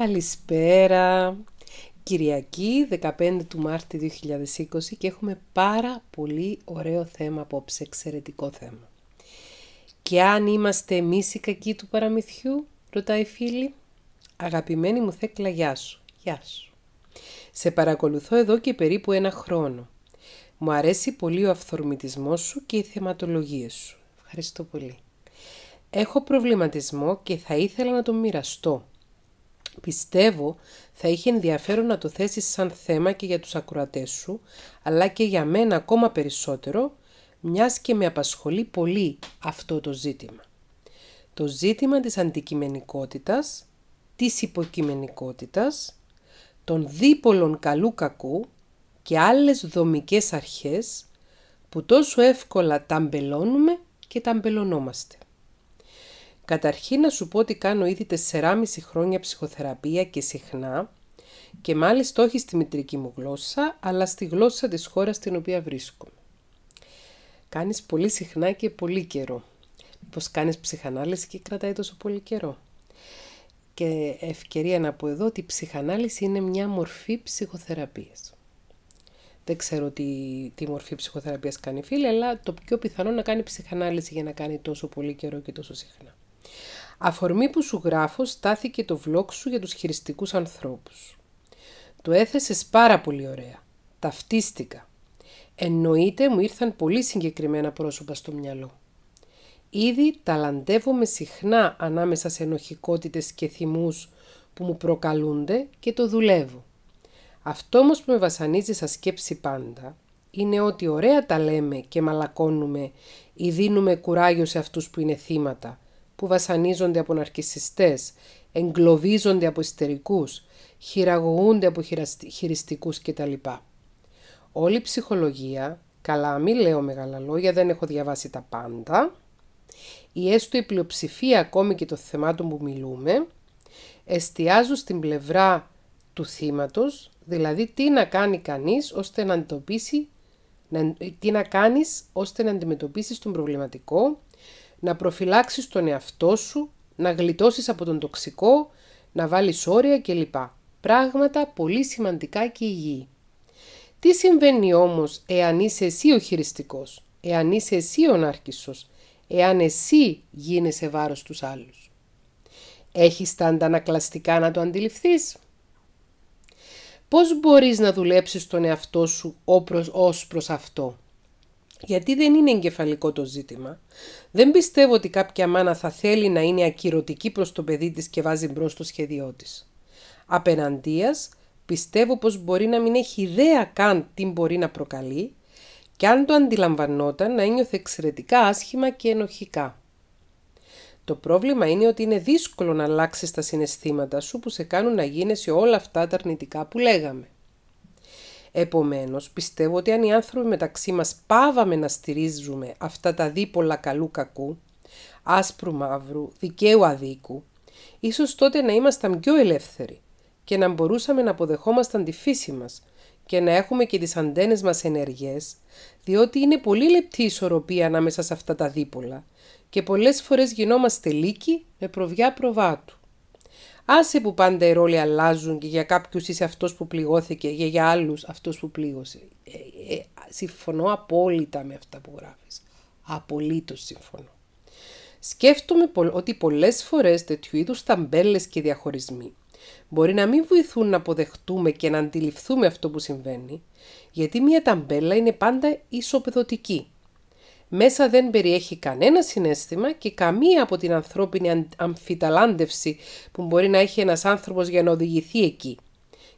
Καλησπέρα! Κυριακή 15 του Μάρτη 2020 και έχουμε πάρα πολύ ωραίο θέμα απόψε, εξαιρετικό θέμα. Και αν είμαστε εμείς οι κακοί του παραμυθιού, ρωτάει φίλη, αγαπημένη μου Θέκλα, γεια σου, γεια σου. Σε παρακολουθώ εδώ και περίπου ένα χρόνο. Μου αρέσει πολύ ο αυθορμητισμός σου και οι θεματολογίες σου. Ευχαριστώ πολύ. Έχω προβληματισμό και θα ήθελα να τον μοιραστώ. Πιστεύω θα είχε ενδιαφέρον να το θέσεις σαν θέμα και για τους ακροατές σου, αλλά και για μένα ακόμα περισσότερο, μιας και με απασχολεί πολύ αυτό το ζήτημα. Το ζήτημα της αντικειμενικότητας, της υποκειμενικότητας, των δίπολων καλού κακού και άλλες δομικές αρχές που τόσο εύκολα ταμπελώνουμε και ταμπελωνόμαστε. Καταρχήν να σου πω ότι κάνω ήδη 4,5 χρόνια ψυχοθεραπεία και συχνά και μάλιστα όχι στη μητρική μου γλώσσα, αλλά στη γλώσσα της χώρας στην οποία βρίσκομαι. Κάνεις πολύ συχνά και πολύ καιρό. Πώς κάνεις ψυχανάλυση και κρατάει τόσο πολύ καιρό. Και ευκαιρία να πω εδώ ότι η ψυχανάλυση είναι μια μορφή ψυχοθεραπείας. Δεν ξέρω τι, τι μορφή ψυχοθεραπείας κάνει φίλη, αλλά το πιο πιθανό να κάνει ψυχανάλυση για να κάνει τόσο πολύ καιρό και τόσο συχνά. Αφορμή που σου γράφω στάθηκε το βλόγ σου για τους χειριστικούς ανθρώπους. Το έθεσες πάρα πολύ ωραία. Ταυτίστηκα. Εννοείται μου ήρθαν πολύ συγκεκριμένα πρόσωπα στο μυαλό. Ήδη ταλαντεύομαι συχνά ανάμεσα σε ενοχικότητες και θυμούς που μου προκαλούνται και το δουλεύω. Αυτό όμως που με βασανίζει σαν σκέψη πάντα είναι ότι ωραία τα λέμε και μαλακώνουμε ή δίνουμε κουράγιο σε αυτούς που είναι θύματα – που βασανίζονται από ναρκισιστές, εγκλωβίζονται από ιστερικούς, χειραγωγούνται από χειριστικούς κτλ. Όλη η ψυχολογία, καλά μην λέω μεγάλα λόγια, δεν έχω διαβάσει τα πάντα, ή έστω η πλειοψηφία ακόμη και των θεμάτων που μιλούμε, εστιάζουν στην πλευρά του θύματος, δηλαδή τι να κάνει κανείς ώστε να αντιμετωπίσει τι να κάνεις ώστε να αντιμετωπίσεις τον προβληματικό να προφυλάξεις τον εαυτό σου, να γλιτώσεις από τον τοξικό, να βάλεις όρια κλπ. Πράγματα πολύ σημαντικά και υγιή. Τι συμβαίνει όμως εάν είσαι εσύ ο χειριστικός, εάν είσαι εσύ ο νάρκισσος, εάν εσύ γίνεσαι βάρος τους άλλους. Έχεις τα αντανακλαστικά να το αντιληφθείς. Πώς μπορείς να δουλέψεις τον εαυτό σου ως προς αυτό. Γιατί δεν είναι εγκεφαλικό το ζήτημα. Δεν πιστεύω ότι κάποια μάνα θα θέλει να είναι ακυρωτική προς το παιδί της και βάζει μπρος το σχέδιό της. Απέναντίας, πιστεύω πως μπορεί να μην έχει ιδέα καν τι μπορεί να προκαλεί και αν το αντιλαμβανόταν να ένιωθε εξαιρετικά άσχημα και ενοχικά. Το πρόβλημα είναι ότι είναι δύσκολο να αλλάξεις τα συναισθήματα σου που σε κάνουν να γίνεσαι όλα αυτά τα αρνητικά που λέγαμε. Επομένως, πιστεύω ότι αν οι άνθρωποι μεταξύ μας πάβαμε να στηρίζουμε αυτά τα δίπολα καλού κακού, άσπρου μαύρου, δικαίου αδίκου, ίσως τότε να ήμασταν πιο ελεύθεροι και να μπορούσαμε να αποδεχόμασταν τη φύση μας και να έχουμε και τις αντένες μας ενεργές, διότι είναι πολύ λεπτή η ισορροπία ανάμεσα σε αυτά τα δίπολα και πολλές φορές γινόμαστε λύκοι με προβιά προβάτου. Άσε που πάντα οι ρόλοι αλλάζουν και για κάποιους είσαι αυτός που πληγώθηκε και για άλλους αυτός που πλήγωσε. Ε, ε, συμφωνώ απόλυτα με αυτά που γράφεις. Απολύτως συμφωνώ. Σκέφτομαι ότι πολλές φορές τέτοιου είδους ταμπέλες και διαχωρισμοί μπορεί να μην βοηθούν να αποδεχτούμε και να αντιληφθούμε αυτό που συμβαίνει, γιατί μια ταμπέλα είναι πάντα ισοπεδωτική μέσα δεν περιέχει κανένα συνέστημα και καμία από την ανθρώπινη αμφιταλάντευση που μπορεί να έχει ένας άνθρωπος για να οδηγηθεί εκεί.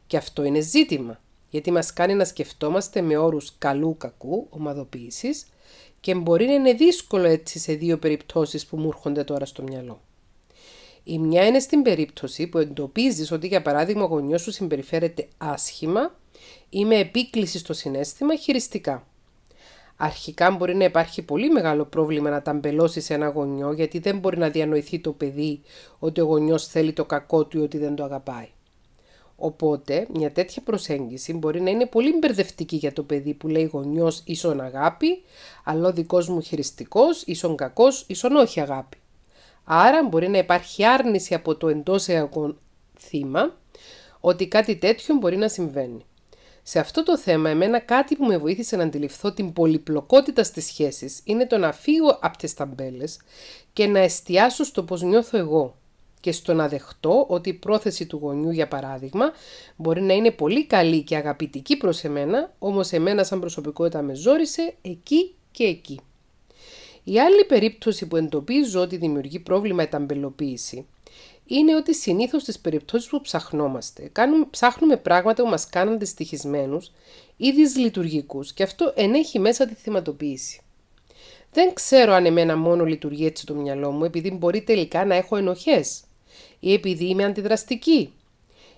Και αυτό είναι ζήτημα, γιατί μας κάνει να σκεφτόμαστε με όρους καλού-κακού ομαδοποίησης και μπορεί να είναι δύσκολο έτσι σε δύο περιπτώσεις που μου έρχονται τώρα στο μυαλό. Η μια είναι στην περίπτωση που εντοπίζεις ότι για παράδειγμα ο γονιός σου συμπεριφέρεται άσχημα ή με επίκληση στο συνέστημα χειριστικά. Αρχικά μπορεί να υπάρχει πολύ μεγάλο πρόβλημα να ταμπελώσει σε ένα γονιό γιατί δεν μπορεί να διανοηθεί το παιδί ότι ο γονιός θέλει το κακό του ή ότι δεν το αγαπάει. Οπότε, μια τέτοια προσέγγιση μπορεί να είναι πολύ μπερδευτική για το παιδί που λέει γονιός ίσον αγάπη, αλλά ο δικός μου χειριστικός ίσον κακός ίσον όχι αγάπη. Άρα, μπορεί να υπάρχει άρνηση από το εντός εγώ θύμα ότι κάτι τέτοιο μπορεί να συμβαίνει. Σε αυτό το θέμα, εμένα κάτι που με βοήθησε να αντιληφθώ την πολυπλοκότητα στις σχέσεις είναι το να φύγω από τις ταμπέλες και να εστιάσω στο πώς νιώθω εγώ και στο να δεχτώ ότι η πρόθεση του γονιού, για παράδειγμα, μπορεί να είναι πολύ καλή και αγαπητική προς εμένα, όμως εμένα σαν προσωπικότητα με ζόρισε εκεί και εκεί. Η άλλη περίπτωση που εντοπίζω ότι δημιουργεί πρόβλημα η ταμπελοποίηση είναι ότι συνήθως στις περιπτώσεις που ψαχνόμαστε, κάνουμε, ψάχνουμε πράγματα που μας κάνουν δυστυχισμένου ή δυσλειτουργικούς και αυτό ενέχει μέσα τη θυματοποίηση. Δεν ξέρω αν εμένα μόνο λειτουργεί έτσι το μυαλό μου, επειδή μπορεί τελικά να έχω ενοχές, ή επειδή είμαι αντιδραστική,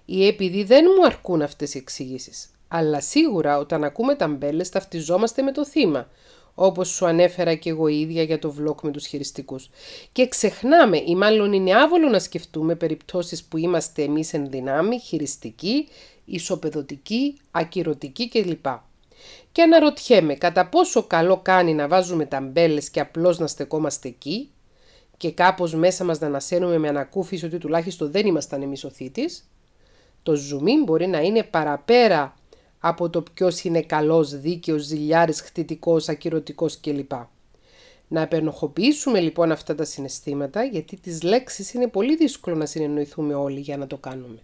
ή επειδή δεν μου αρκούν αυτές οι εξηγήσεις. Αλλά σίγουρα όταν ακούμε ταμπέλες ταυτιζόμαστε με το θύμα, όπως σου ανέφερα και εγώ ίδια για το βλόκ με τους χειριστικούς. Και ξεχνάμε ή μάλλον είναι άβολο να σκεφτούμε περιπτώσεις που είμαστε εμείς εν δυνάμει, χειριστικοί, ισοπεδωτικοί, ακυρωτικοί κλπ. Και αναρωτιέμαι κατά πόσο καλό κάνει να βάζουμε ταμπέλες και απλώς να στεκόμαστε εκεί και κάπως μέσα μας να ανασένουμε με ανακούφιση ότι τουλάχιστον δεν ήμασταν εμείς ο θήτης. Το zoom μπορεί να είναι παραπέρα από το ποιος είναι καλός δίκαιος, ζηλιάρης, χτιτικός, ακυρωτικός κλπ. Να επενοχοποιήσουμε λοιπόν αυτά τα συναισθήματα γιατί τις λέξεις είναι πολύ δύσκολο να συνεννοηθούμε όλοι για να το κάνουμε.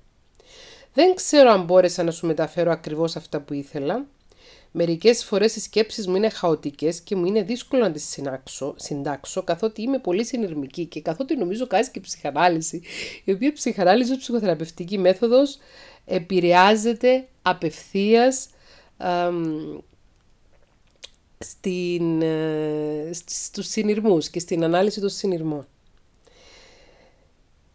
Δεν ξέρω αν μπόρεσα να σου μεταφέρω ακριβώς αυτά που ήθελα. Μερικές φορές οι σκέψεις μου είναι χαοτικές και μου είναι δύσκολο να τις συντάξω καθότι είμαι πολύ συνειρμική και καθότι νομίζω κάνει και ψυχανάλυση, η οποία ψυχανάλυση ψυχοθεραπευτική μέθοδος επηρεάζεται απευθείας α, στην, ε, στους συνειρμούς και στην ανάλυση των συνειρμών.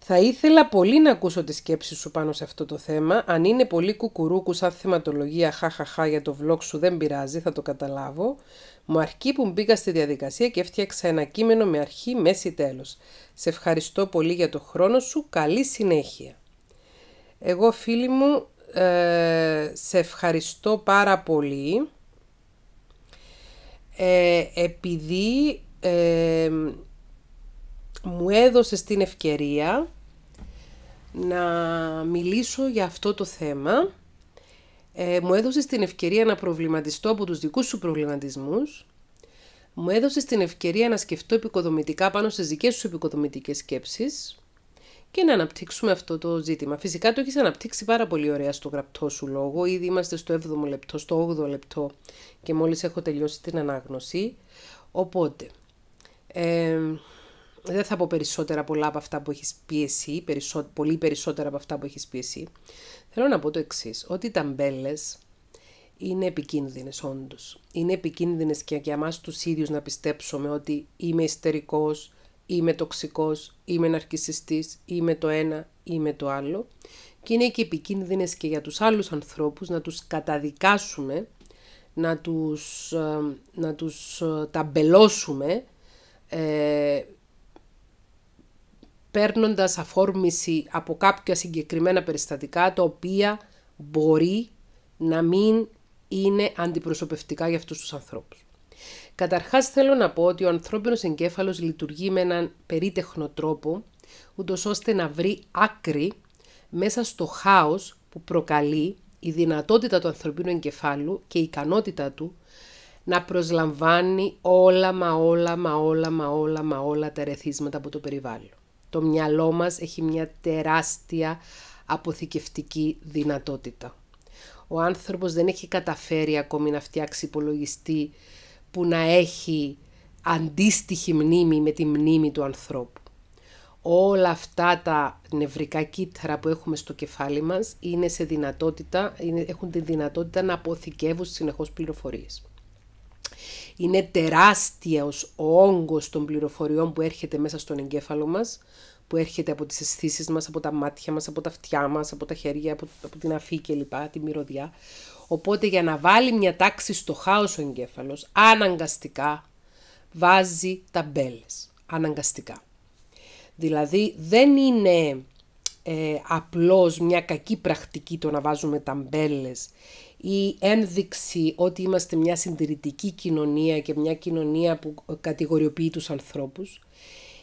Θα ήθελα πολύ να ακούσω τη σκέψη σου πάνω σε αυτό το θέμα. Αν είναι πολύ κουκουρούκου σαν θεματολογία χαχαχά για το vlog σου δεν πειράζει, θα το καταλάβω. Μου αρκεί που μπήκα στη διαδικασία και έφτιαξα ένα κείμενο με αρχή, μέση, τέλος. Σε ευχαριστώ πολύ για το χρόνο σου. Καλή συνέχεια. Εγώ φίλοι μου, ε, σε ευχαριστώ πάρα πολύ ε, επειδή ε, μου έδωσες την ευκαιρία να μιλήσω για αυτό το θέμα. Ε, μου έδωσες την ευκαιρία να προβληματιστώ από τους δικούς σου προβληματισμούς. Μου έδωσες την ευκαιρία να σκεφτώ επικοδομητικά πάνω στις δικές σου επικοδομητικές σκέψεις και να αναπτύξουμε αυτό το ζήτημα. Φυσικά το έχεις αναπτύξει πάρα πολύ ωραία στο γραπτό σου λόγο. Ήδη είμαστε στο 7ο λεπτό, στο 8ο λεπτό και μόλις έχω τελειώσει την ανάγνωση. Οπότε, ε, δεν θα πω περισσότερα πολλά από αυτά που έχεις πει εσύ, πολύ περισσότερα από αυτά που έχεις πει εσύ. Θέλω να πω το εξής ότι οι ταμπέλες είναι επικίνδυνες όντως. Είναι επικίνδυνες και για εμάς τους ίδιους να πιστέψουμε ότι είμαι ιστερικός, είμαι τοξικός, είμαι ναρκισιστής, είμαι το ένα, είμαι το άλλο. Και είναι και επικίνδυνες και για τους άλλους ανθρώπους να τους καταδικάσουμε, να τους, ε, να τους ε, ταμπελώσουμε, ε, παίρνοντας αφόρμηση από κάποια συγκεκριμένα περιστατικά, τα οποία μπορεί να μην είναι αντιπροσωπευτικά για αυτούς τους ανθρώπους. Καταρχάς, θέλω να πω ότι ο ανθρώπινος εγκέφαλος λειτουργεί με έναν περίτεχνο τρόπο, ούτως ώστε να βρει άκρη μέσα στο χάος που προκαλεί η δυνατότητα του ανθρωπίνου εγκεφάλου και η ικανότητα του να προσλαμβάνει όλα μα όλα μα όλα μα όλα μα όλα τα ερεθίσματα από το περιβάλλον. Το μυαλό μας έχει μια τεράστια αποθηκευτική δυνατότητα. Ο άνθρωπος δεν έχει καταφέρει ακόμη να φτιάξει υπολογιστή που να έχει αντίστοιχη μνήμη με τη μνήμη του ανθρώπου. Όλα αυτά τα νευρικά κύτταρα που έχουμε στο κεφάλι μας είναι σε δυνατότητα, είναι, έχουν τη δυνατότητα να αποθηκεύουν συνεχώς πληροφορίες. Είναι τεράστιος ο όγκος των πληροφοριών που έρχεται μέσα στον εγκέφαλο μας, που έρχεται από τις αισθήσεις μας, από τα μάτια μας, από τα αυτιά μας, από τα χέρια, από, την αφή κλπ, τη μυρωδιά. Οπότε για να βάλει μια τάξη στο χάος ο εγκέφαλος, αναγκαστικά βάζει ταμπέλες. Αναγκαστικά. Δηλαδή δεν είναι ε, απλώς μια κακή πρακτική το να βάζουμε τα ταμπέλες ή ένδειξη ότι είμαστε μια συντηρητική κοινωνία και μια κοινωνία που κατηγοριοποιεί τους ανθρώπους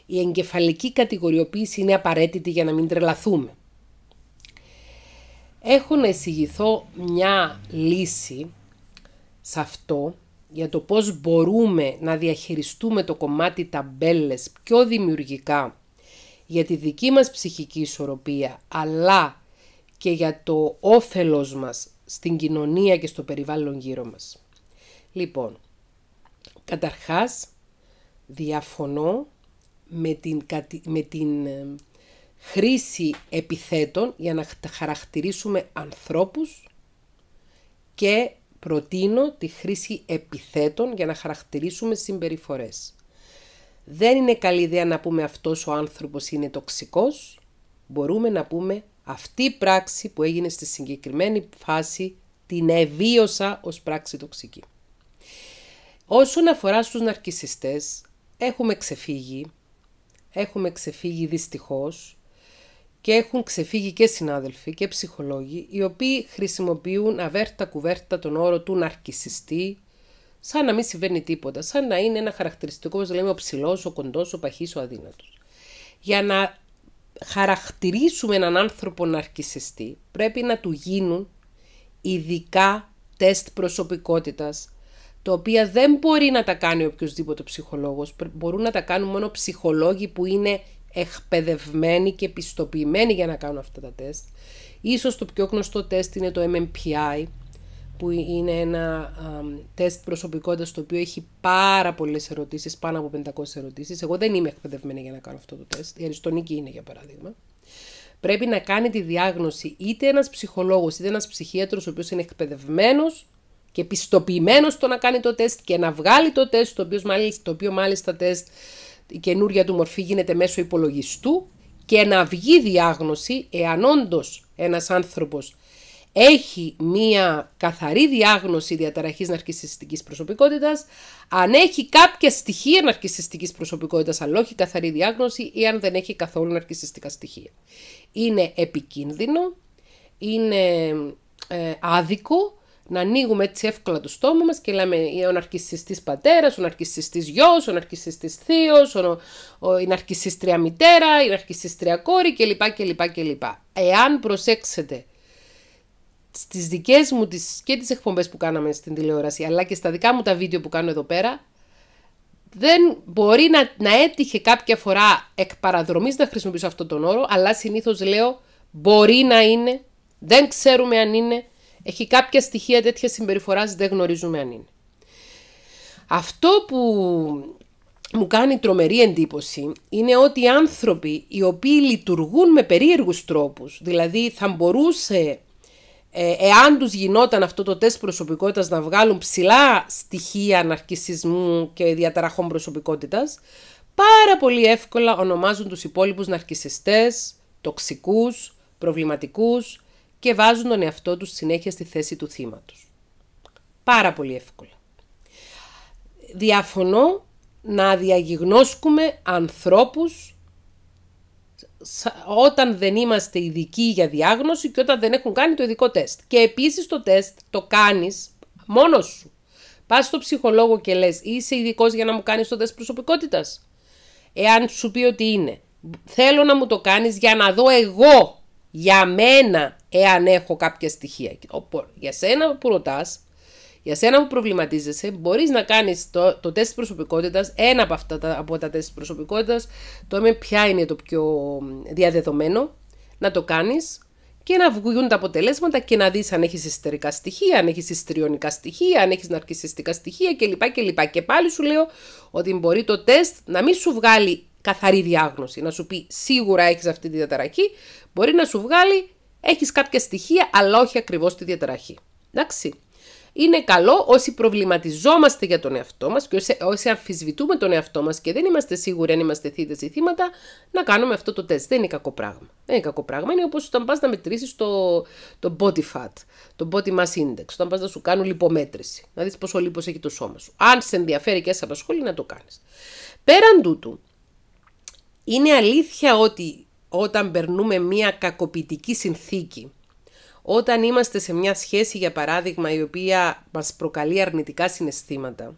η εγκεφαλική κατηγοριοποίηση είναι απαραίτητη για να μην τρελαθούμε. Έχω να εισηγηθώ μια λύση σε αυτό για το πώς μπορούμε να διαχειριστούμε το κομμάτι ταμπέλες πιο δημιουργικά για τη δική μας ψυχική ισορροπία, αλλά και για το όφελος μας στην κοινωνία και στο περιβάλλον γύρω μας. Λοιπόν, καταρχάς, διαφωνώ με την, με ε, χρήση επιθέτων για να χαρακτηρίσουμε ανθρώπους και προτείνω τη χρήση επιθέτων για να χαρακτηρίσουμε συμπεριφορές. Δεν είναι καλή ιδέα να πούμε αυτός ο άνθρωπος είναι τοξικός. Μπορούμε να πούμε αυτή η πράξη που έγινε στη συγκεκριμένη φάση την εβίωσα ως πράξη τοξική. Όσον αφορά στους ναρκισιστές, έχουμε ξεφύγει έχουμε ξεφύγει δυστυχώς και έχουν ξεφύγει και συνάδελφοι και ψυχολόγοι οι οποίοι χρησιμοποιούν αβέρτα κουβέρτα τον όρο του ναρκισιστή σαν να μην συμβαίνει τίποτα, σαν να είναι ένα χαρακτηριστικό όπως λέμε ο ψηλός, ο κοντός, ο παχύς, ο αδύνατος. Για να χαρακτηρίσουμε έναν άνθρωπο ναρκισιστή πρέπει να του γίνουν ειδικά τεστ προσωπικότητας τα οποία δεν μπορεί να τα κάνει οποιοδήποτε ψυχολόγος, μπορούν να τα κάνουν μόνο ψυχολόγοι που είναι εκπαιδευμένοι και πιστοποιημένοι για να κάνουν αυτά τα τεστ. Ίσως το πιο γνωστό τεστ είναι το MMPI, που είναι ένα α, τεστ προσωπικότητας το οποίο έχει πάρα πολλές ερωτήσεις, πάνω από 500 ερωτήσεις. Εγώ δεν είμαι εκπαιδευμένη για να κάνω αυτό το τεστ. Η αριστονική είναι για παράδειγμα. Πρέπει να κάνει τη διάγνωση είτε ένας ψυχολόγος είτε ένας ψυχίατρος ο οποίος είναι εκπαιδευμένος και πιστοποιημένος στο να κάνει το τεστ και να βγάλει το τεστ, το οποίος μάλιστα, το μάλιστα τεστ η καινούρια του μορφή γίνεται μέσω υπολογιστού και να βγει διάγνωση εάν όντως ένας άνθρωπος έχει μία καθαρή διάγνωση διαταραχής ναρκισιστικής προσωπικότητας, αν έχει κάποια στοιχεία ναρκισιστικής προσωπικότητας, αλλά όχι καθαρή διάγνωση ή αν δεν έχει καθόλου ναρκισιστικά στοιχεία. Είναι επικίνδυνο, είναι ε, άδικο να ανοίγουμε έτσι εύκολα το στόμα μας και λέμε «Ε, ο ναρκισιστής πατέρας, ο ναρκισιστής γιος, ο ναρκισιστής θείος, ο, ο, η ναρκισιστρία μητέρα, η ναρκισιστρία κόρη κλπ. κλπ, κλπ. Εάν προσέξετε στις δικές μου τις, και τις εκπομπές που κάναμε στην τηλεόραση αλλά και στα δικά μου τα βίντεο που κάνω εδώ πέρα δεν μπορεί να, να έτυχε κάποια φορά εκ παραδρομής να χρησιμοποιήσω αυτόν τον όρο αλλά συνήθως λέω μπορεί να είναι, δεν ξέρουμε αν είναι, έχει κάποια στοιχεία τέτοιας συμπεριφοράς δεν γνωρίζουμε αν είναι. Αυτό που μου κάνει τρομερή εντύπωση είναι ότι οι άνθρωποι οι οποίοι λειτουργούν με περίεργους τρόπους, δηλαδή θα μπορούσε ε, εάν τους γινόταν αυτό το τεστ προσωπικότητας να βγάλουν ψηλά στοιχεία ναρκισισμού και διαταραχών προσωπικότητας, πάρα πολύ εύκολα ονομάζουν τους υπόλοιπους ναρκισιστές, τοξικούς, προβληματικούς, και βάζουν τον εαυτό τους συνέχεια στη θέση του θύματος. Πάρα πολύ εύκολα. Διαφωνώ να διαγιγνώσκουμε ανθρώπους όταν δεν είμαστε ειδικοί για διάγνωση και όταν δεν έχουν κάνει το ειδικό τεστ. Και επίσης το τεστ το κάνεις μόνος σου. Πας στο ψυχολόγο και λες είσαι ειδικός για να μου κάνεις το τεστ προσωπικότητας. Εάν σου πει ότι είναι. Θέλω να μου το κάνεις για να δω εγώ για μένα εάν έχω κάποια στοιχεία. Για σένα που ρωτάς, για σένα που προβληματίζεσαι, μπορείς να κάνεις το, το τεστ προσωπικότητας, ένα από αυτά τα, από τα τεστ προσωπικότητας, το με ποια είναι το πιο διαδεδομένο, να το κάνεις και να βγουν τα αποτελέσματα και να δεις αν έχεις ιστερικά στοιχεία, αν έχεις ιστριονικά στοιχεία, αν έχεις ναρκισιστικά στοιχεία κλπ. και, Και πάλι σου λέω ότι μπορεί το τεστ να μην σου βγάλει καθαρή διάγνωση, να σου πει σίγουρα έχεις αυτή τη διαταραχή, μπορεί να σου βγάλει Έχεις κάποια στοιχεία, αλλά όχι ακριβώς τη διαταραχή. Εντάξει. Είναι καλό όσοι προβληματιζόμαστε για τον εαυτό μας και όσοι, αμφισβητούμε τον εαυτό μας και δεν είμαστε σίγουροι αν είμαστε θύτες ή θύματα, να κάνουμε αυτό το τεστ. Δεν είναι κακό πράγμα. Δεν είναι κακό πράγμα. Είναι όπως όταν πας να μετρήσεις το, το body fat, το body mass index, όταν πας να σου κάνουν λιπομέτρηση, να δεις πόσο λίπος έχει το σώμα σου. Αν σε ενδιαφέρει και σε απασχολεί να το κάνεις. Πέραν τούτου, είναι αλήθεια ότι όταν περνούμε μία κακοποιητική συνθήκη. Όταν είμαστε σε μια σχέση, για παράδειγμα, η οποία μας προκαλεί αρνητικά συναισθήματα.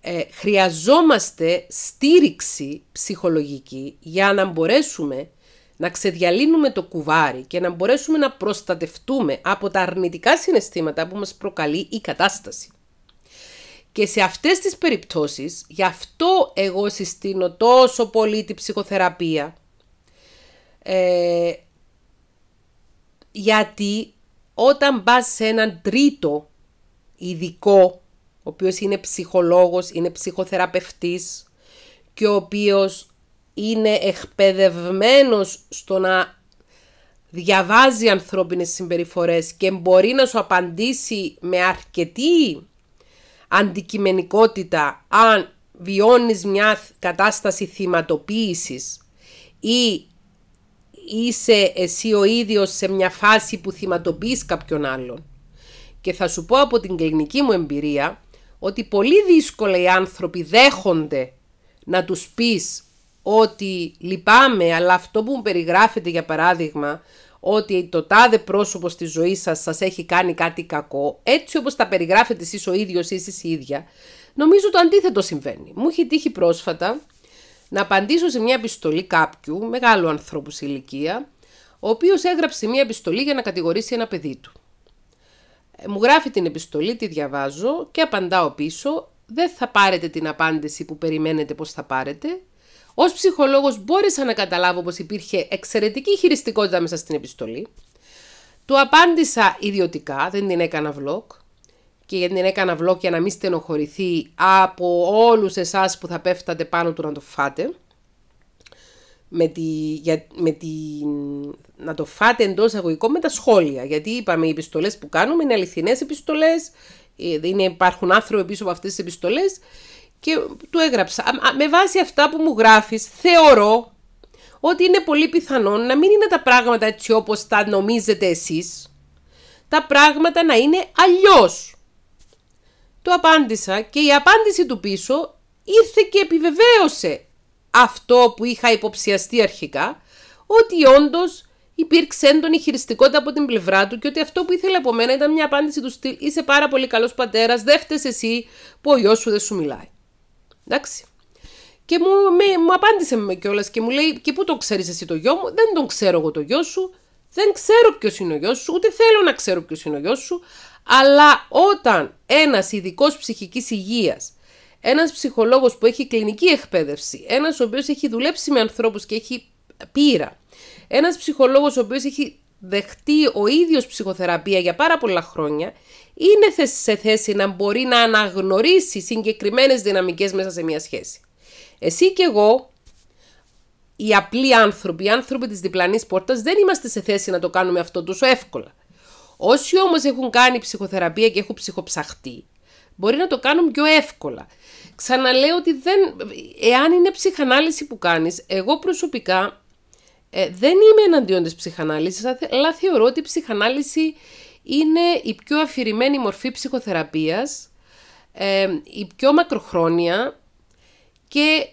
Ε, χρειαζόμαστε στήριξη ψυχολογική για να μπορέσουμε να ξεδιαλύνουμε το κουβάρι και να μπορέσουμε να προστατευτούμε από τα αρνητικά συναισθήματα που μας προκαλεί η κατάσταση. Και σε αυτές τις περιπτώσεις, γι' αυτό εγώ συστήνω τόσο πολύ τη ψυχοθεραπεία, ε, γιατί όταν πας σε έναν τρίτο ειδικό, ο οποίος είναι ψυχολόγος, είναι ψυχοθεραπευτής και ο οποίος είναι εκπαιδευμένος στο να διαβάζει ανθρώπινες συμπεριφορές και μπορεί να σου απαντήσει με αρκετή αντικειμενικότητα αν βιώνεις μια κατάσταση θυματοποίησης ή είσαι εσύ ο ίδιος σε μια φάση που θυματοποιείς κάποιον άλλον. Και θα σου πω από την κλινική μου εμπειρία ότι πολύ δύσκολα οι άνθρωποι δέχονται να τους πεις ότι λυπάμαι, αλλά αυτό που μου περιγράφεται για παράδειγμα, ότι το τάδε πρόσωπο στη ζωή σας σας έχει κάνει κάτι κακό, έτσι όπως τα περιγράφετε εσείς ο ίδιος ή εσείς η ίδια, νομίζω το αντίθετο συμβαίνει. Μου έχει τύχει πρόσφατα να απαντήσω σε μια επιστολή κάποιου, μεγάλου ανθρώπου σε ηλικία, ο οποίος έγραψε μια επιστολή για να κατηγορήσει ένα παιδί του. Ε, μου γράφει την επιστολή, τη διαβάζω και απαντάω πίσω, δεν θα πάρετε την απάντηση που περιμένετε πως θα πάρετε. Ως ψυχολόγος μπόρεσα να καταλάβω πως υπήρχε εξαιρετική χειριστικότητα μέσα στην επιστολή. Του απάντησα ιδιωτικά, δεν την έκανα vlog και γιατί δεν έκανα vlog για να μην στενοχωρηθεί από όλους εσάς που θα πέφτατε πάνω του να το φάτε. Με τη, για, με τη, να το φάτε εντός εισαγωγικών με τα σχόλια. Γιατί είπαμε, οι επιστολές που κάνουμε είναι αληθινές επιστολές. Ε, υπάρχουν άνθρωποι πίσω από αυτές τις επιστολές. Και του έγραψα. Με βάση αυτά που μου γράφεις, θεωρώ ότι είναι πολύ πιθανό να μην είναι τα πράγματα έτσι όπως τα νομίζετε εσείς. Τα πράγματα να είναι αλλιώς. Του απάντησα και η απάντηση του πίσω ήρθε και επιβεβαίωσε αυτό που είχα υποψιαστεί αρχικά, ότι όντως υπήρξε έντονη χειριστικότητα από την πλευρά του και ότι αυτό που ήθελε από μένα ήταν μια απάντηση του στυλ «Είσαι πάρα πολύ καλός πατέρας, δεν εσύ που ο γιος σου δεν σου μιλάει». Εντάξει. Και μου, με, μου απάντησε με κιόλας και μου λέει: Και πού το ξέρεις εσύ το γιο μου, Δεν τον ξέρω εγώ το γιο σου. Δεν ξέρω ποιος είναι ο γιος σου, ούτε θέλω να ξέρω ποιος είναι ο γιος σου. Αλλά όταν ένας ειδικός ψυχικής υγείας, ένας ψυχολόγος που έχει κλινική εκπαίδευση, ένας ο οποίος έχει δουλέψει με ανθρώπους και έχει πείρα, ένας ψυχολόγος ο οποίος έχει δεχτεί ο ίδιος ψυχοθεραπεία για πάρα πολλά χρόνια, είναι σε θέση να μπορεί να αναγνωρίσει συγκεκριμένες δυναμικές μέσα σε μια σχέση. Εσύ και εγώ, οι απλοί άνθρωποι, οι άνθρωποι της διπλανής πόρτας, δεν είμαστε σε θέση να το κάνουμε αυτό τόσο εύκολα. Όσοι όμως έχουν κάνει ψυχοθεραπεία και έχουν ψυχοψαχτεί, μπορεί να το κάνουν πιο εύκολα. Ξαναλέω ότι δεν, εάν είναι ψυχανάλυση που κάνεις, εγώ προσωπικά ε, δεν είμαι εναντίον της ψυχανάλυσης, αλλά θεωρώ ότι η ψυχανάλυση είναι η πιο αφηρημένη μορφή ψυχοθεραπείας, ε, η πιο μακροχρόνια και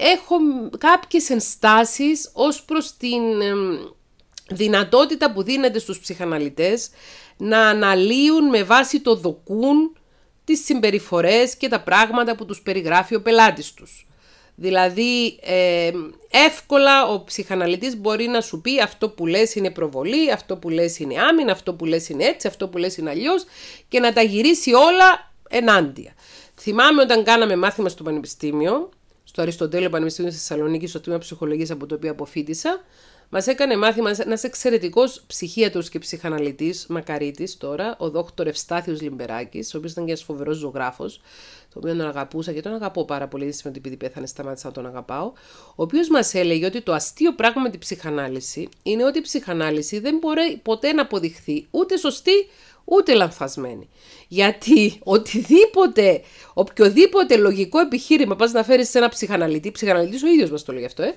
έχω κάποιες ενστάσεις ως προς την δυνατότητα που δίνεται στους ψυχαναλυτές να αναλύουν με βάση το δοκούν τις συμπεριφορές και τα πράγματα που τους περιγράφει ο πελάτης τους. Δηλαδή ε, εύκολα ο ψυχαναλυτής μπορεί να σου πει αυτό που λες είναι προβολή, αυτό που λες είναι άμυνα, αυτό που λες είναι έτσι, αυτό που λες είναι αλλιώς και να τα γυρίσει όλα ενάντια. Θυμάμαι όταν κάναμε μάθημα στο Πανεπιστήμιο, στο Αριστοτέλειο Πανεπιστήμιο της Θεσσαλονίκης, στο τμήμα ψυχολογίας από το οποίο αποφύτησα, Μας έκανε μάθημα ένας εξαιρετικός ψυχίατρος και ψυχαναλυτής, μακαρίτης τώρα, ο δόκτωρ Ευστάθιος Λιμπεράκης, ο οποίος ήταν και ένας φοβερός ζωγράφος, τον οποίο τον αγαπούσα και τον αγαπώ πάρα πολύ, δεν ότι επειδή πέθανε σταμάτησα να τον αγαπάω, ο οποίος μας έλεγε ότι το αστείο πράγμα με την ψυχανάλυση είναι ότι η ψυχανάλυση δεν μπορεί ποτέ να αποδειχθεί ούτε σωστή ούτε λανθασμένη. Γιατί οτιδήποτε, οποιοδήποτε λογικό επιχείρημα πας να φέρεις σε ένα ψυχαναλυτή, ψυχαναλυτής ο ίδιος μας το λέει αυτό, ε,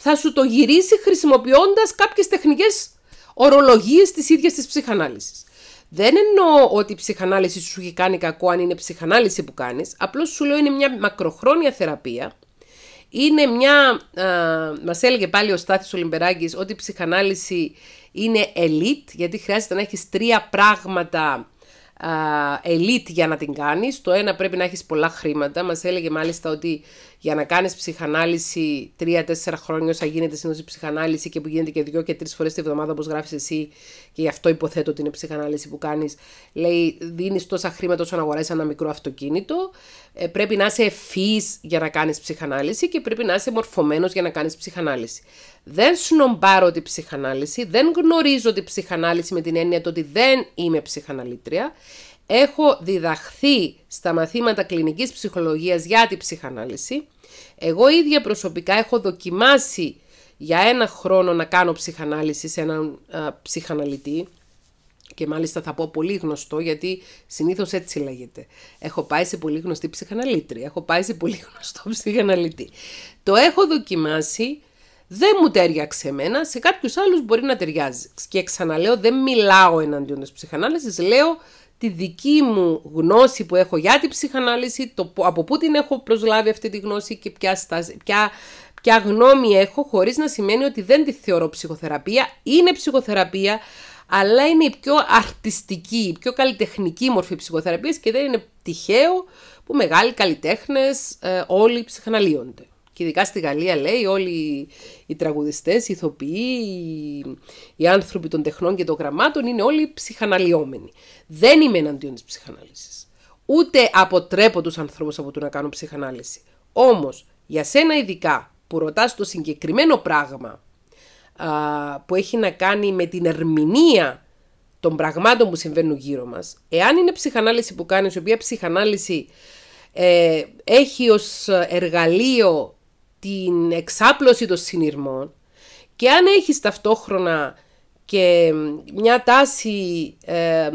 θα σου το γυρίσει χρησιμοποιώντας κάποιες τεχνικές ορολογίες της ίδιας της ψυχανάλυσης. Δεν εννοώ ότι η ψυχανάλυση σου έχει κάνει κακό αν είναι ψυχανάλυση που κάνεις, απλώς σου λέω είναι μια μακροχρόνια θεραπεία. Είναι μια, μα μας έλεγε πάλι ο Στάθης Ολυμπεράκης ότι η ψυχανάλυση είναι elite, γιατί χρειάζεται να έχεις τρία πράγματα ελίτ για να την κάνεις. Το ένα πρέπει να έχεις πολλά χρήματα. Μας έλεγε μάλιστα ότι για να κάνεις τρία τέσσερα χρόνια όσα γίνεται συνήθως ψυχανάλυση και που γίνεται και δυο και τρεις φορές τη βδομάδα όπως γράφεις εσύ και γι' αυτό υποθέτω ότι είναι ψυχανάλυση που κάνεις. Λέει δίνεις τόσα χρήματα όσο να αγοράσεις ένα μικρό αυτοκίνητο. Ε, πρέπει να είσαι ευφύ για να κάνεις ψυχανάλυση και πρέπει να είσαι μορφωμένος για να κάνεις ψυχανάλυση. Δεν σνομπάρω την ψυχανάλυση, δεν γνωρίζω την ψυχανάλυση με την έννοια ότι δεν είμαι ψυχαναλήτρια. Έχω διδαχθεί στα μαθήματα κλινικής ψυχολογίας για την ψυχανάλυση. Εγώ ίδια προσωπικά έχω δοκιμάσει για ένα χρόνο να κάνω ψυχανάλυση σε έναν ψυχαναλυτή και μάλιστα θα πω πολύ γνωστό γιατί συνήθως έτσι λέγεται. Έχω πάει σε πολύ γνωστή ψυχαναλήτρια, έχω πάει σε πολύ γνωστό ψυχαναλητή. Το έχω δοκιμάσει, δεν μου τέριαξε εμένα, σε κάποιους άλλους μπορεί να ταιριάζει. Και ξαναλέω, δεν μιλάω εναντίον της ψυχανάλυσης, λέω τη δική μου γνώση που έχω για την ψυχανάλυση, το, από πού την έχω προσλάβει αυτή τη γνώση και ποια, στάση, ποια, ποια γνώμη έχω, χωρίς να σημαίνει ότι δεν τη θεωρώ ψυχοθεραπεία. Είναι ψυχοθεραπεία, αλλά είναι η πιο αρτιστική, η πιο καλλιτεχνική μορφή ψυχοθεραπείας και δεν είναι τυχαίο που μεγάλοι καλλιτέχνες ε, όλοι ψυχαναλύονται. Και ειδικά στη Γαλλία λέει όλοι οι τραγουδιστές, οι ηθοποιοί, οι, άνθρωποι των τεχνών και των γραμμάτων είναι όλοι ψυχαναλιόμενοι. Δεν είμαι εναντίον της ψυχανάλυσης. Ούτε αποτρέπω τους ανθρώπους από το να κάνουν ψυχανάλυση. Όμως, για σένα ειδικά που ρωτάς το συγκεκριμένο πράγμα που έχει να κάνει με την ερμηνεία των πραγμάτων που συμβαίνουν γύρω μας. Εάν είναι ψυχανάλυση που κάνεις, η οποία ψυχανάλυση ε, έχει ως εργαλείο την εξάπλωση των συνειρμών και αν έχεις ταυτόχρονα και μια τάση ε,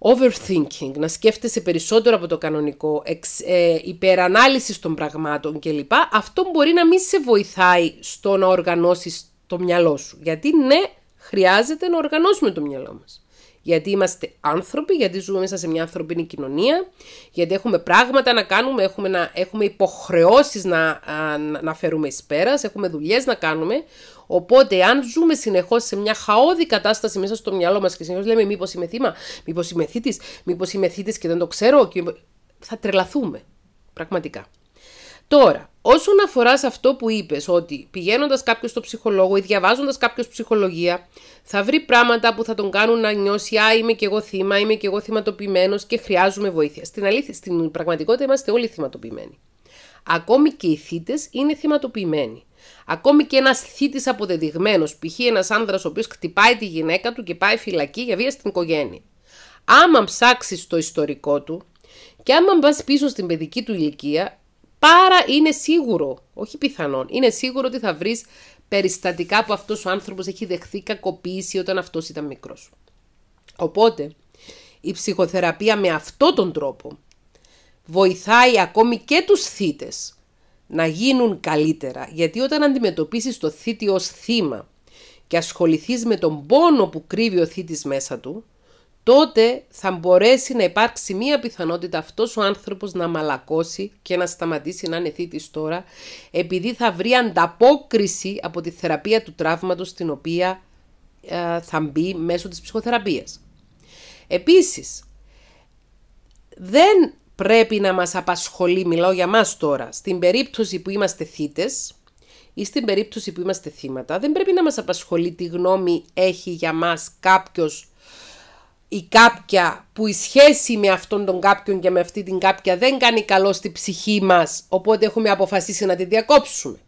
overthinking, να σκέφτεσαι περισσότερο από το κανονικό, εξ, ε, υπερανάλυσης των πραγμάτων κλπ. Αυτό μπορεί να μην σε βοηθάει στο να οργανώσεις το μυαλό σου. Γιατί ναι, χρειάζεται να οργανώσουμε το μυαλό μας. Γιατί είμαστε άνθρωποι, γιατί ζούμε μέσα σε μια ανθρωπίνη κοινωνία, γιατί έχουμε πράγματα να κάνουμε, έχουμε, να, έχουμε υποχρεώσεις να, να φέρουμε εις πέρας, έχουμε δουλειές να κάνουμε. Οπότε, αν ζούμε συνεχώς σε μια χαόδη κατάσταση μέσα στο μυαλό μας και συνεχώς λέμε μήπως είμαι θύμα, Μήπως είμαι θήτης, Μήπως είμαι και δεν το ξέρω, θα τρελαθούμε. Πραγματικά. Τώρα, Όσον αφορά σε αυτό που είπες, ότι πηγαίνοντας κάποιος στο ψυχολόγο ή διαβάζοντας κάποιος ψυχολογία, θα βρει πράγματα που θα τον κάνουν να νιώσει Α, είμαι και εγώ θύμα, είμαι και εγώ θυματοποιημένος και χρειάζομαι βοήθεια. Στην αλήθεια, στην πραγματικότητα είμαστε όλοι θυματοποιημένοι. Ακόμη και οι θήτε είναι θυματοποιημένοι. Ακόμη και ένας θήτη αποδεδειγμένος, π.χ. ένας άνδρας ο οποίος χτυπάει τη γυναίκα του και πάει φυλακή για βία στην οικογένεια. Άμα ψάξεις το ιστορικό του και άμα πα πίσω στην παιδική του ηλικία, Πάρα είναι σίγουρο, όχι πιθανόν, είναι σίγουρο ότι θα βρεις περιστατικά που αυτός ο άνθρωπος έχει δεχθεί κακοποίηση όταν αυτός ήταν μικρός. Οπότε, η ψυχοθεραπεία με αυτόν τον τρόπο βοηθάει ακόμη και τους θύτες να γίνουν καλύτερα. Γιατί όταν αντιμετωπίσεις το θήτη ως θύμα και ασχοληθείς με τον πόνο που κρύβει ο θήτης μέσα του, τότε θα μπορέσει να υπάρξει μία πιθανότητα αυτός ο άνθρωπος να μαλακώσει και να σταματήσει να είναι θήτης τώρα, επειδή θα βρει ανταπόκριση από τη θεραπεία του τραύματος, την οποία ε, θα μπει μέσω της ψυχοθεραπείας. Επίσης, δεν πρέπει να μας απασχολεί, μιλάω για μας τώρα, στην περίπτωση που είμαστε θήτες ή στην περίπτωση που είμαστε θύματα, δεν πρέπει να μας απασχολεί τι γνώμη έχει για μας κάποιος η κάποια που η σχέση με αυτόν τον κάποιον και με αυτή την κάποια δεν κάνει καλό στη ψυχή μας, οπότε έχουμε αποφασίσει να τη διακόψουμε.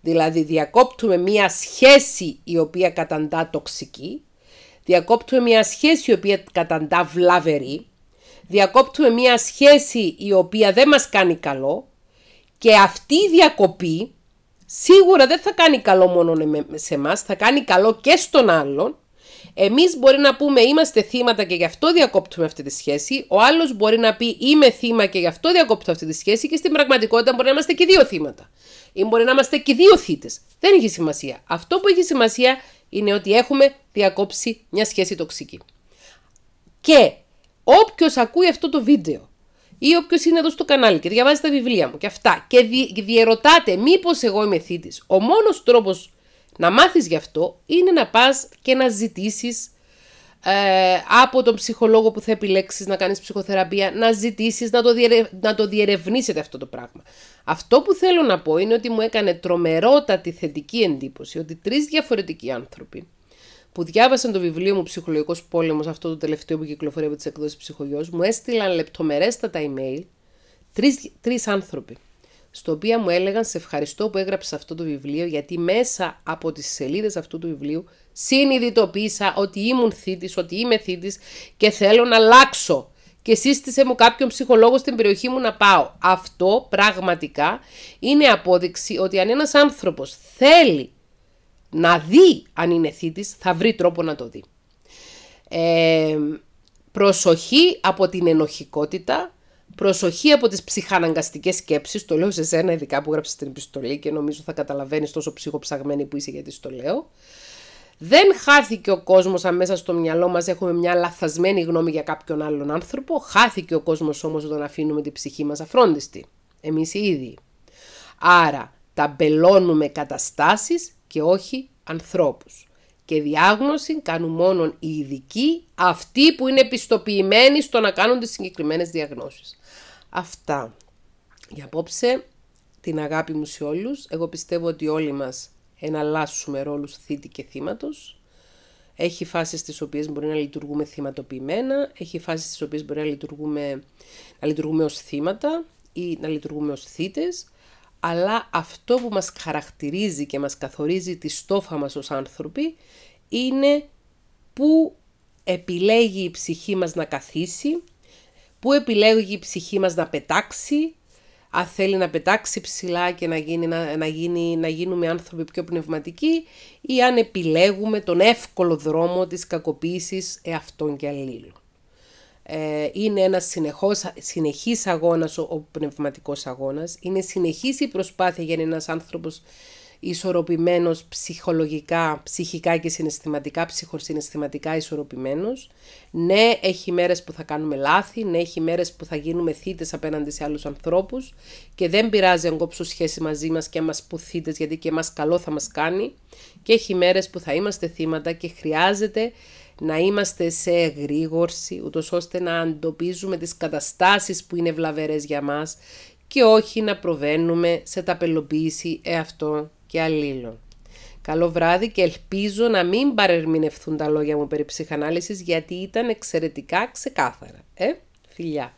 Δηλαδή διακόπτουμε μία σχέση η οποία καταντά τοξική, διακόπτουμε μία σχέση η οποία καταντά βλαβερή, διακόπτουμε μία σχέση η οποία δεν μας κάνει καλό και αυτή η διακοπή σίγουρα δεν θα κάνει καλό μόνο σε εμά, θα κάνει καλό και στον άλλον Εμείς μπορεί να πούμε είμαστε θύματα και γι' αυτό διακόπτουμε αυτή τη σχέση. Ο άλλος μπορεί να πει είμαι θύμα και γι' αυτό διακόπτω αυτή τη σχέση. Και στην πραγματικότητα μπορεί να είμαστε και δύο θύματα. Ή μπορεί να είμαστε και δύο θύτες. Δεν έχει σημασία. Αυτό που έχει σημασία είναι ότι έχουμε διακόψει μια σχέση τοξική. Και όποιος ακούει αυτό το βίντεο ή όποιος είναι εδώ στο κανάλι και διαβάζει τα βιβλία μου και αυτά και διερωτάτε μήπως εγώ είμαι θήτης, ο μόνος τρόπος να μάθεις γι' αυτό είναι να πας και να ζητήσεις ε, από τον ψυχολόγο που θα επιλέξεις να κάνεις ψυχοθεραπεία, να ζητήσεις να το, να το διερευνήσετε αυτό το πράγμα. Αυτό που θέλω να πω είναι ότι μου έκανε τρομερότατη θετική εντύπωση ότι τρεις διαφορετικοί άνθρωποι που διάβασαν το βιβλίο μου «Ψυχολογικός πόλεμος» αυτό το τελευταίο που κυκλοφορεί από τις εκδόσεις ψυχογιός, μου έστειλαν λεπτομερέστατα email τρεις τρεις άνθρωποι στο οποίο μου έλεγαν «Σε ευχαριστώ που έγραψες αυτό το βιβλίο, γιατί μέσα από τις σελίδες αυτού του βιβλίου συνειδητοποίησα ότι ήμουν θήτης, ότι είμαι θήτης και θέλω να αλλάξω» και σύστησε μου κάποιον ψυχολόγο στην περιοχή μου να πάω. Αυτό πραγματικά είναι απόδειξη ότι αν ένας άνθρωπος θέλει να δει αν είναι θήτης, θα βρει τρόπο να το δει. Ε, προσοχή από την ενοχικότητα, Προσοχή από τις ψυχαναγκαστικές σκέψεις, Το λέω σε σένα, ειδικά που γράψεις την επιστολή και νομίζω θα καταλαβαίνεις τόσο ψυχοψαγμένη που είσαι γιατί στο λέω. Δεν χάθηκε ο κόσμος μέσα στο μυαλό μας Έχουμε μια λαθασμένη γνώμη για κάποιον άλλον άνθρωπο. Χάθηκε ο κόσμος όμως όταν αφήνουμε την ψυχή μας αφρόντιστη. εμείς οι ίδιοι. Άρα, ταμπελώνουμε καταστάσεις και όχι ανθρώπους και διάγνωση κάνουν μόνο οι ειδικοί, αυτοί που είναι επιστοποιημένοι στο να κάνουν τις συγκεκριμένες διαγνώσεις. Αυτά. Για απόψε, την αγάπη μου σε όλους. Εγώ πιστεύω ότι όλοι μας εναλλάσσουμε ρόλους θήτη και θύματος. Έχει φάσεις τις οποίες μπορεί να λειτουργούμε θυματοποιημένα, έχει φάσεις τις οποίες μπορεί να λειτουργούμε, να λειτουργούμε ως θύματα ή να λειτουργούμε ως θήτες αλλά αυτό που μας χαρακτηρίζει και μας καθορίζει τη στόφα μας ως άνθρωποι είναι που επιλέγει η ψυχή μας να καθίσει, που επιλέγει η ψυχή μας να πετάξει, αν θέλει να πετάξει ψηλά και να, γίνει, να, να γίνουμε άνθρωποι πιο πνευματικοί ή αν επιλέγουμε τον εύκολο δρόμο της κακοποίησης εαυτών και αλλήλων. Ε, είναι ένας συνεχώς, συνεχής αγώνας ο, ο πνευματικός αγώνας, είναι συνεχής η προσπάθεια για ένας άνθρωπος ισορροπημένος ψυχολογικά, ψυχικά και συναισθηματικά, ψυχοσυναισθηματικά ισορροπημένος. Ναι, έχει μέρες που θα κάνουμε λάθη, ναι, έχει μέρες που θα γίνουμε θύτες απέναντι σε άλλους ανθρώπους και δεν πειράζει αν κόψω σχέση μαζί μας και μας που θύτες γιατί και μας καλό θα μας κάνει και έχει μέρες που θα είμαστε θύματα και χρειάζεται να είμαστε σε εγρήγορση, ούτως ώστε να αντοπίζουμε τις καταστάσεις που είναι βλαβερές για μας και όχι να προβαίνουμε σε ταπελοποίηση εαυτό και αλλήλων. Καλό βράδυ και ελπίζω να μην παρερμηνευθούν τα λόγια μου περί ψυχανάλυσης γιατί ήταν εξαιρετικά ξεκάθαρα. Ε, φιλιά!